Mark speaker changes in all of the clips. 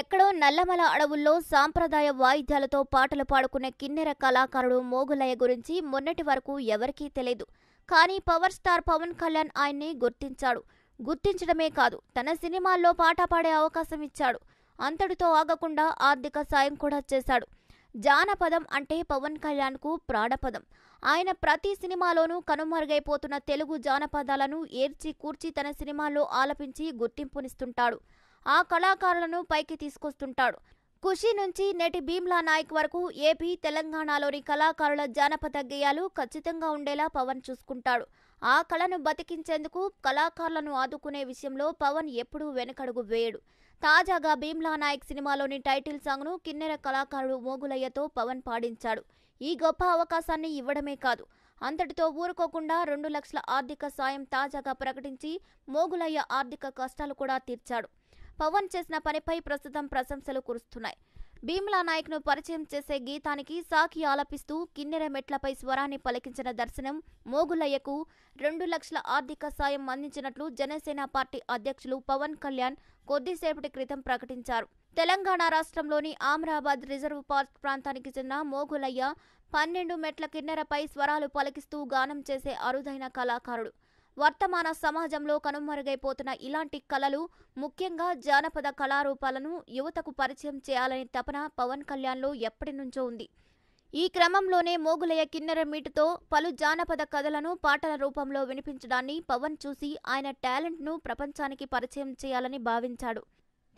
Speaker 1: ఎక్కడో నల్లమల అడవుల్లో సాంప్రదాయ వాయిద్యాలతో పాటలు పాడుకునే కిన్నెర కళాకారుడు మోగులయ్య గురించి మొన్నటి వరకు ఎవరికీ తెలియదు కానీ పవర్ స్టార్ పవన్ కళ్యాణ్ ఆయన్ని గుర్తించాడు గుర్తించడమే కాదు తన సినిమాల్లో పాట పాడే అవకాశం ఇచ్చాడు అంతటితో ఆగకుండా ఆర్థిక సాయం కూడా చేశాడు జానపదం అంటే పవన్ కళ్యాణ్కు ప్రాణపదం ఆయన ప్రతి సినిమాలోనూ కనుమరుగైపోతున్న తెలుగు జానపదాలను ఏర్చి కూర్చి తన సినిమాల్లో ఆలపించి గుర్తింపునిస్తుంటాడు ఆ కళాకారులను పైకి తీసుకొస్తుంటాడు ఖుషి నుంచి నేటి భీమ్లా నాయక్ వరకు ఏపీ తెలంగాణలోని కళాకారుల జానపద గేయాలు ఖచ్చితంగా ఉండేలా పవన్ చూసుకుంటాడు ఆ కళను బతికించేందుకు కళాకారులను ఆదుకునే విషయంలో పవన్ ఎప్పుడూ వెనకడుగు వేయడు తాజాగా భీమ్లా నాయక్ సినిమాలోని టైటిల్ సాంగ్ను కిన్నెర కళాకారుడు మోగులయ్యతో పవన్ పాడించాడు ఈ గొప్ప అవకాశాన్ని ఇవ్వడమే కాదు అంతటితో ఊరుకోకుండా రెండు లక్షల ఆర్థిక సాయం తాజాగా ప్రకటించి మోగులయ్య ఆర్థిక కష్టాలు కూడా తీర్చాడు పవన్ చేసిన పనిపై ప్రస్తుతం ప్రశంసలు కురుస్తున్నాయి భీమ్లా నాయక్ను పరిచయం చేసే గీతానికి సాకి ఆలపిస్తూ కిన్నెర మెట్లపై స్వరాన్ని పలికించిన దర్శనం మోగులయ్యకు రెండు లక్షల ఆర్థిక సాయం అందించినట్లు జనసేన పార్టీ అధ్యక్షులు పవన్ కళ్యాణ్ కొద్దిసేపటి క్రితం ప్రకటించారు తెలంగాణ రాష్ట్రంలోని ఆమ్రాబాద్ రిజర్వ్ పార్క్ ప్రాంతానికి చెందిన మోగులయ్య పన్నెండు మెట్ల కిన్నెరపై స్వరాలు పలికిస్తూ గానం చేసే అరుదైన కళాకారుడు వర్తమాన సమాజంలో కనుమరుగైపోతున్న ఇలాంటి కళలు ముఖ్యంగా జానపద కళారూపాలను యువతకు పరిచయం చేయాలనే తపన పవన్ కళ్యాణ్లో ఎప్పటి నుంచో ఉంది ఈ క్రమంలోనే మోగులయ్య కిన్నెర మీటుతో పలు జానపద కథలను పాటల రూపంలో వినిపించడాన్ని పవన్ చూసి ఆయన టాలెంట్ను ప్రపంచానికి పరిచయం చేయాలని భావించాడు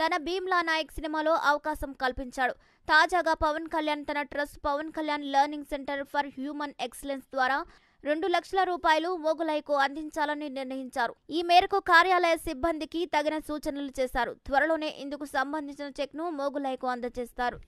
Speaker 1: తన భీమ్లా నాయక్ సినిమాలో అవకాశం కల్పించాడు తాజాగా పవన్ కళ్యాణ్ తన trust Pawan Kalyan learning centre for human excellence ద్వారా రెండు లక్షల రూపాయలు మోగులైకు అందించాలని నిర్ణయించారు ఈ మేరకు కార్యాలయ సిబ్బందికి తగిన సూచనలు చేశారు త్వరలోనే ఇందుకు సంబంధించిన చెక్ను మోగులైకు అందజేస్తారు